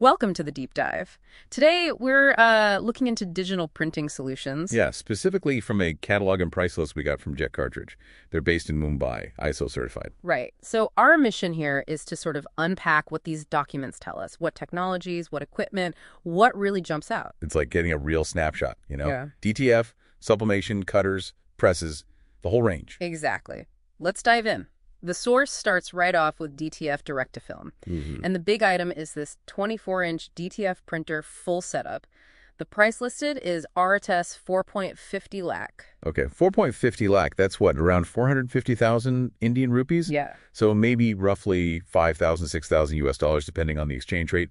Welcome to the deep dive. Today, we're uh, looking into digital printing solutions. Yeah, specifically from a catalog and price list we got from Jet Cartridge. They're based in Mumbai, ISO certified. Right. So our mission here is to sort of unpack what these documents tell us, what technologies, what equipment, what really jumps out. It's like getting a real snapshot, you know? Yeah. DTF, sublimation, cutters, presses, the whole range. Exactly. Let's dive in. The source starts right off with DTF direct to film. Mm -hmm. And the big item is this 24 inch DTF printer full setup. The price listed is RTS 4.50 lakh. Okay, 4.50 lakh. That's what, around 450,000 Indian rupees? Yeah. So maybe roughly 5,000, 6,000 US dollars, depending on the exchange rate.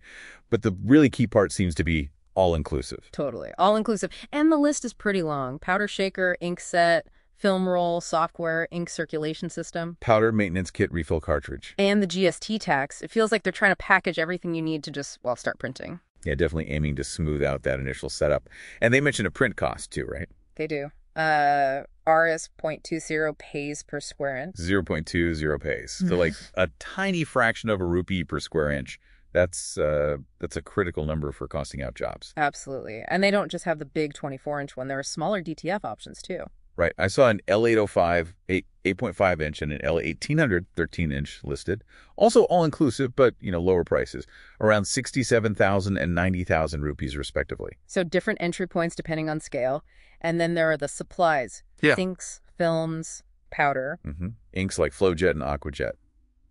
But the really key part seems to be all inclusive. Totally. All inclusive. And the list is pretty long powder shaker, ink set, film roll, software, ink circulation system. Powder maintenance kit refill cartridge. And the GST tax. It feels like they're trying to package everything you need to just, well, start printing. Yeah, definitely aiming to smooth out that initial setup. And they mentioned a print cost too, right? They do. Uh, RS.20 pays per square inch. 0 0.20 pays. so like a tiny fraction of a rupee per square inch. That's uh, that's a critical number for costing out jobs. Absolutely. And they don't just have the big 24-inch one. There are smaller DTF options too right? I saw an L805 8, 8.5 inch and an L1800 13 inch listed, also all inclusive, but you know lower prices, around 67,000 and 90,000 rupees respectively. So different entry points depending on scale, and then there are the supplies: yeah. inks, films, powder, mm -hmm. inks like Flowjet and Aquajet,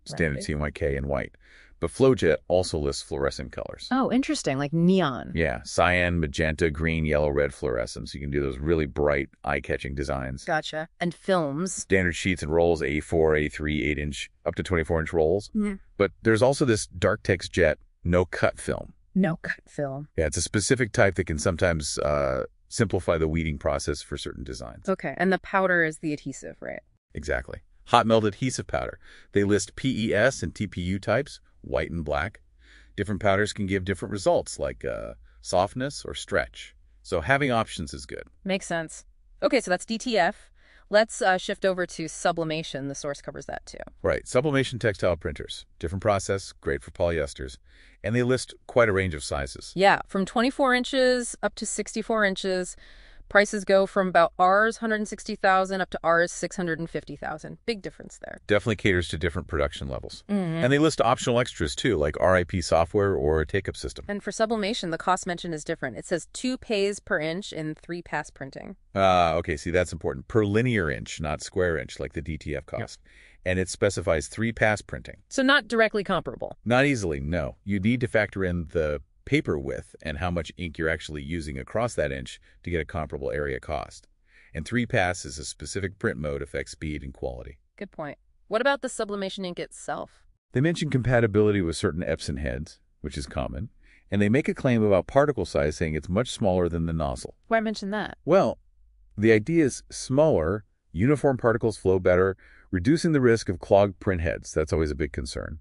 standard right. CMYK and white. But FlowJet also lists fluorescent colors. Oh, interesting. Like neon. Yeah. Cyan, magenta, green, yellow, red fluorescence. You can do those really bright, eye-catching designs. Gotcha. And films. Standard sheets and rolls, A4, A3, 8-inch, up to 24-inch rolls. Mm. But there's also this Darktex Jet no-cut film. No-cut film. Yeah, it's a specific type that can sometimes uh, simplify the weeding process for certain designs. Okay. And the powder is the adhesive, right? Exactly. Hot melt adhesive powder. They list PES and TPU types, white and black. Different powders can give different results, like uh, softness or stretch. So having options is good. Makes sense. Okay, so that's DTF. Let's uh, shift over to sublimation. The source covers that too. Right. Sublimation textile printers. Different process, great for polyesters. And they list quite a range of sizes. Yeah, from 24 inches up to 64 inches. Prices go from about Rs 160,000 up to Rs 650,000. Big difference there. Definitely caters to different production levels. Mm -hmm. And they list optional extras too, like RIP software or a take-up system. And for sublimation, the cost mentioned is different. It says two pays per inch in three pass printing. Ah, uh, okay. See, that's important. Per linear inch, not square inch, like the DTF cost. Yep and it specifies three pass printing. So not directly comparable. Not easily, no. You need to factor in the paper width and how much ink you're actually using across that inch to get a comparable area cost. And three-pass is a specific print mode affects speed and quality. Good point. What about the sublimation ink itself? They mention compatibility with certain Epson heads, which is common, and they make a claim about particle size saying it's much smaller than the nozzle. Why mention that? Well, the idea is smaller, uniform particles flow better, reducing the risk of clogged printheads. That's always a big concern.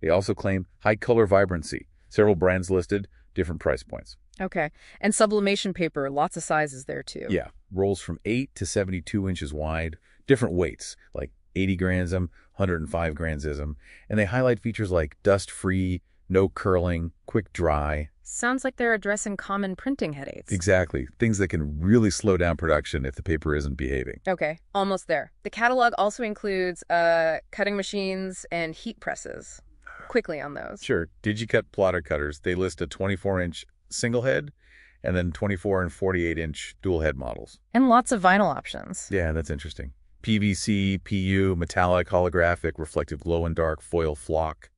They also claim high color vibrancy, several brands listed, different price points. Okay. And sublimation paper, lots of sizes there too. Yeah. Rolls from 8 to 72 inches wide, different weights, like 80 gransism, 105 gransism, and they highlight features like dust-free, no curling, quick dry. Sounds like they're addressing common printing headaches. Exactly. Things that can really slow down production if the paper isn't behaving. Okay, almost there. The catalog also includes uh, cutting machines and heat presses quickly on those. Sure. DigiCut plotter cutters, they list a 24-inch single head and then 24 and 48-inch dual head models. And lots of vinyl options. Yeah, that's interesting. PVC, PU, metallic, holographic, reflective glow and dark, foil flock.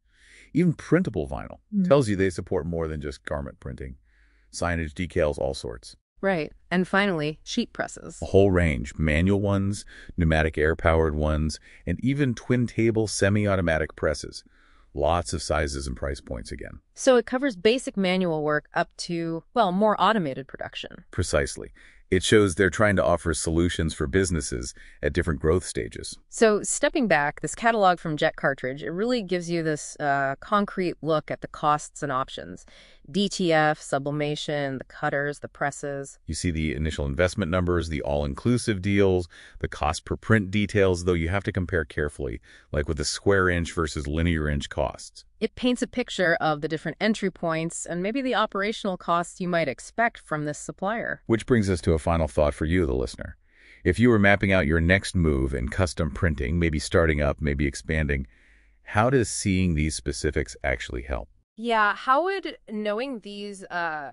Even printable vinyl mm. tells you they support more than just garment printing. Signage, decals, all sorts. Right. And finally, sheet presses. A whole range. Manual ones, pneumatic air-powered ones, and even twin-table semi-automatic presses. Lots of sizes and price points again. So it covers basic manual work up to, well, more automated production. Precisely. It shows they're trying to offer solutions for businesses at different growth stages. So stepping back, this catalog from Jet Cartridge, it really gives you this uh, concrete look at the costs and options. DTF, sublimation, the cutters, the presses. You see the initial investment numbers, the all-inclusive deals, the cost per print details, though you have to compare carefully, like with the square inch versus linear inch costs. It paints a picture of the different entry points and maybe the operational costs you might expect from this supplier. Which brings us to a final thought for you, the listener. If you were mapping out your next move in custom printing, maybe starting up, maybe expanding, how does seeing these specifics actually help? Yeah, how would knowing these uh,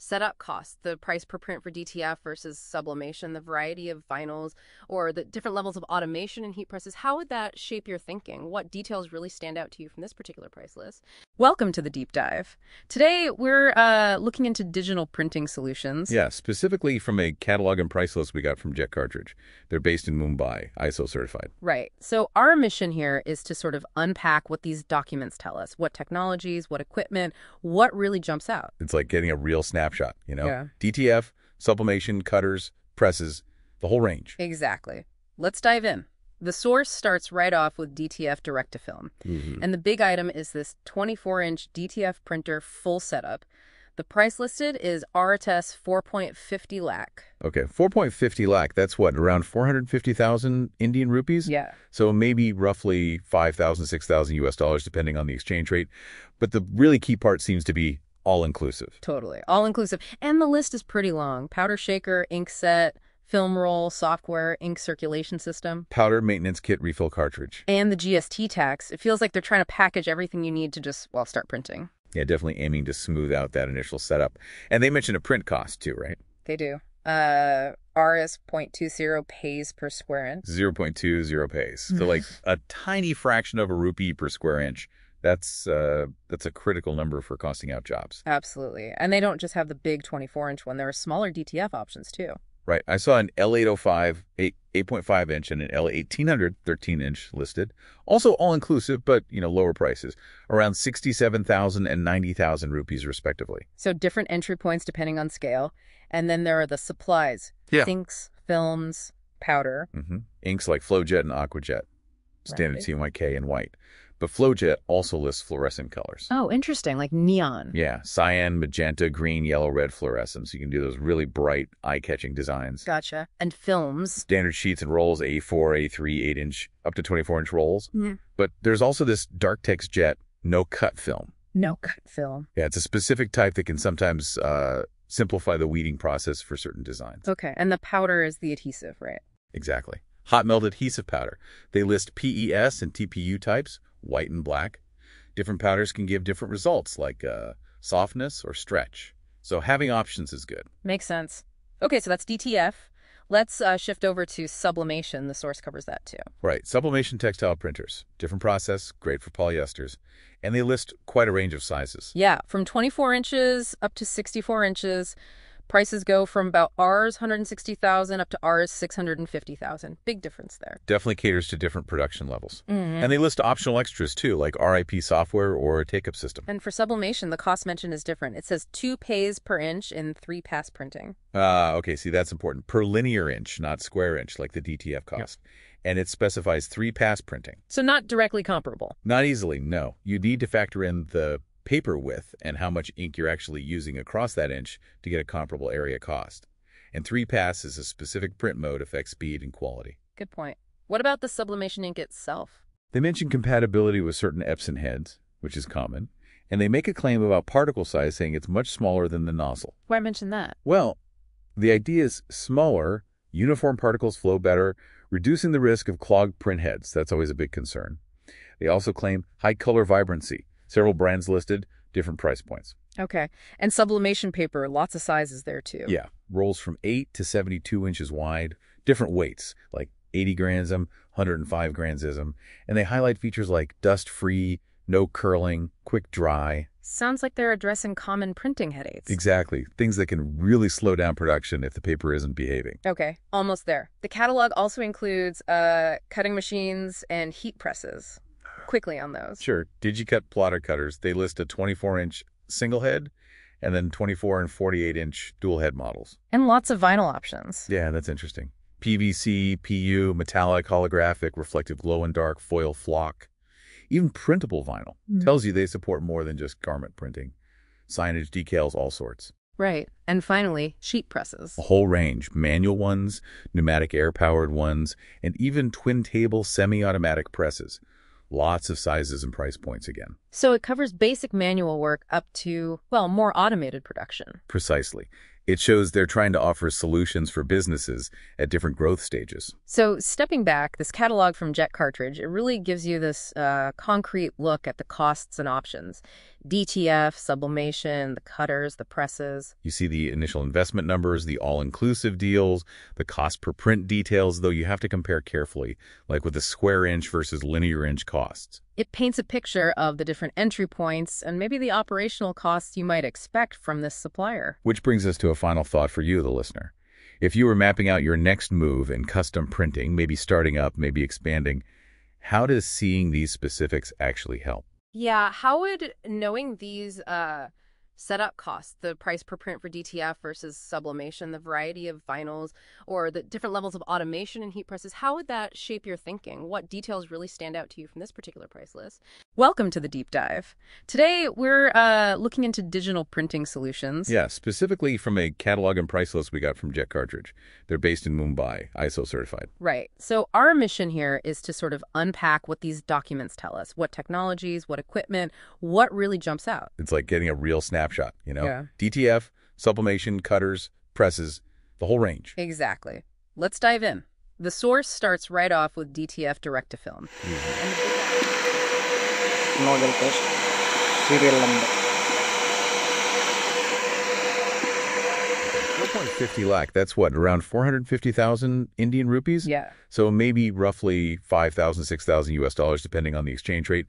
setup costs, the price per print for DTF versus sublimation, the variety of vinyls, or the different levels of automation in heat presses, how would that shape your thinking? What details really stand out to you from this particular price list? Welcome to the deep dive. Today, we're uh, looking into digital printing solutions. Yeah, specifically from a catalog and price list we got from Jet Cartridge. They're based in Mumbai, ISO certified. Right. So our mission here is to sort of unpack what these documents tell us, what technologies, what equipment, what really jumps out. It's like getting a real snap snapshot, you know? Yeah. DTF, sublimation, cutters, presses, the whole range. Exactly. Let's dive in. The source starts right off with DTF direct-to-film, mm -hmm. and the big item is this 24-inch DTF printer full setup. The price listed is RTS 4.50 lakh. Okay, 4.50 lakh, that's what, around 450,000 Indian rupees? Yeah. So maybe roughly 5,000, 6,000 US dollars, depending on the exchange rate. But the really key part seems to be all inclusive. Totally. All inclusive. And the list is pretty long. Powder shaker, ink set, film roll, software, ink circulation system. Powder maintenance kit refill cartridge. And the GST tax. It feels like they're trying to package everything you need to just, well, start printing. Yeah, definitely aiming to smooth out that initial setup. And they mentioned a print cost too, right? They do. Uh, RS.20 pays per square inch. 0.20 pays. So like a tiny fraction of a rupee per square inch that's uh, that's a critical number for costing out jobs. Absolutely. And they don't just have the big 24-inch one. There are smaller DTF options too. Right. I saw an L805 8, 8.5 inch and an L1800 13 inch listed. Also all inclusive, but you know lower prices, around sixty seven thousand and ninety thousand and rupees respectively. So different entry points depending on scale. And then there are the supplies, yeah. films, powder, mm -hmm. inks like Flowjet and Aquajet, standard right. CMYK and white. But flowjet also lists fluorescent colors. Oh, interesting. Like neon. Yeah. Cyan, magenta, green, yellow, red fluorescents. You can do those really bright, eye catching designs. Gotcha. And films. Standard sheets and rolls A4, A3, 8 inch, up to 24 inch rolls. Mm. But there's also this dark text jet, no cut film. No cut film. Yeah. It's a specific type that can sometimes uh, simplify the weeding process for certain designs. Okay. And the powder is the adhesive, right? Exactly hot melt adhesive powder. They list PES and TPU types, white and black. Different powders can give different results, like uh, softness or stretch. So having options is good. Makes sense. Okay, so that's DTF. Let's uh, shift over to sublimation. The source covers that too. Right. Sublimation textile printers. Different process, great for polyesters. And they list quite a range of sizes. Yeah, from 24 inches up to 64 inches. Prices go from about Rs 160,000 up to Rs 650,000. Big difference there. Definitely caters to different production levels. Mm -hmm. And they list optional extras too, like RIP software or a take-up system. And for sublimation, the cost mentioned is different. It says two pays per inch in three pass printing. Ah, uh, okay. See, that's important. Per linear inch, not square inch, like the DTF cost. Yeah and it specifies three pass printing. So not directly comparable. Not easily, no. You need to factor in the paper width and how much ink you're actually using across that inch to get a comparable area cost. And three pass is a specific print mode affects speed and quality. Good point. What about the sublimation ink itself? They mention compatibility with certain Epson heads, which is common, and they make a claim about particle size saying it's much smaller than the nozzle. Why mention that? Well, the idea is smaller, uniform particles flow better, reducing the risk of clogged print heads. That's always a big concern. They also claim high color vibrancy, several brands listed, different price points. Okay. And sublimation paper, lots of sizes there too. Yeah. Rolls from 8 to 72 inches wide, different weights, like 80 gransism, 105 gransism, and they highlight features like dust-free, no curling, quick dry. Sounds like they're addressing common printing headaches. Exactly. Things that can really slow down production if the paper isn't behaving. Okay, almost there. The catalog also includes uh, cutting machines and heat presses quickly on those. Sure. DigiCut plotter cutters, they list a 24-inch single head and then 24 and 48-inch dual head models. And lots of vinyl options. Yeah, that's interesting. PVC, PU, metallic, holographic, reflective glow and dark, foil flock. Even printable vinyl mm. tells you they support more than just garment printing. Signage, decals, all sorts. Right. And finally, sheet presses. A whole range. Manual ones, pneumatic air-powered ones, and even twin-table semi-automatic presses. Lots of sizes and price points again. So it covers basic manual work up to, well, more automated production. Precisely. It shows they're trying to offer solutions for businesses at different growth stages. So stepping back, this catalog from Jet Cartridge, it really gives you this uh, concrete look at the costs and options. DTF, sublimation, the cutters, the presses. You see the initial investment numbers, the all-inclusive deals, the cost per print details, though you have to compare carefully, like with the square inch versus linear inch costs. It paints a picture of the different entry points and maybe the operational costs you might expect from this supplier. Which brings us to a final thought for you, the listener. If you were mapping out your next move in custom printing, maybe starting up, maybe expanding, how does seeing these specifics actually help? Yeah, how would knowing these uh, setup costs, the price per print for DTF versus sublimation, the variety of vinyls, or the different levels of automation in heat presses, how would that shape your thinking? What details really stand out to you from this particular price list? Welcome to the deep dive. Today, we're uh, looking into digital printing solutions. Yeah, specifically from a catalog and price list we got from Jet Cartridge. They're based in Mumbai, ISO certified. Right. So our mission here is to sort of unpack what these documents tell us, what technologies, what equipment, what really jumps out. It's like getting a real snap snapshot, you know? Yeah. DTF, sublimation, cutters, presses, the whole range. Exactly. Let's dive in. The source starts right off with DTF direct-to-film. Mm test, serial number. 4.50 lakh, that's what, around 450,000 Indian rupees? Yeah. So maybe roughly 5,000, 6,000 US dollars, depending on the exchange rate.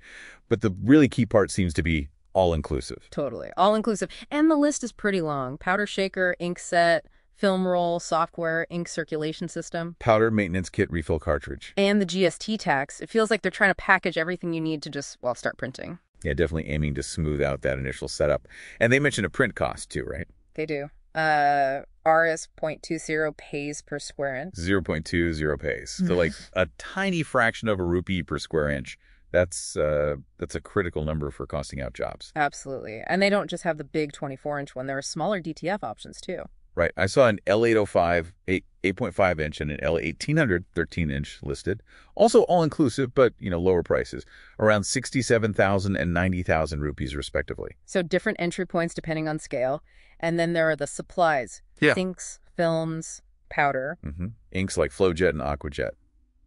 But the really key part seems to be all inclusive. Totally. All inclusive. And the list is pretty long powder shaker, ink set, film roll, software, ink circulation system, powder maintenance kit refill cartridge, and the GST tax. It feels like they're trying to package everything you need to just, well, start printing. Yeah, definitely aiming to smooth out that initial setup. And they mentioned a print cost too, right? They do uh RS RS.20 pays per square inch. 0.20 pays. So like a tiny fraction of a rupee per square inch. That's uh, that's a critical number for costing out jobs. Absolutely. And they don't just have the big 24-inch one. There are smaller DTF options too. Right. I saw an L805 8, 8.5 inch and an L1800 13 inch listed. Also all inclusive, but you know lower prices, around 67,000 and 90,000 rupees respectively. So different entry points depending on scale. And then there are the supplies. Yeah. Inks, films, powder. Mm -hmm. Inks like Flowjet and Aquajet,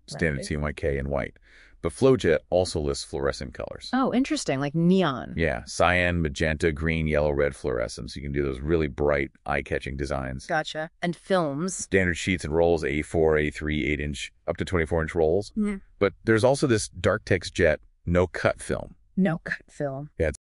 standard right. CMYK and white. But Flowjet also lists fluorescent colors. Oh, interesting. Like neon. Yeah. Cyan, magenta, green, yellow, red fluorescence. You can do those really bright, eye-catching designs. Gotcha. And films. Standard sheets and rolls, A4, A3, 8-inch, up to 24-inch rolls. Mm. But there's also this dark text jet no-cut film. No-cut film. Yeah,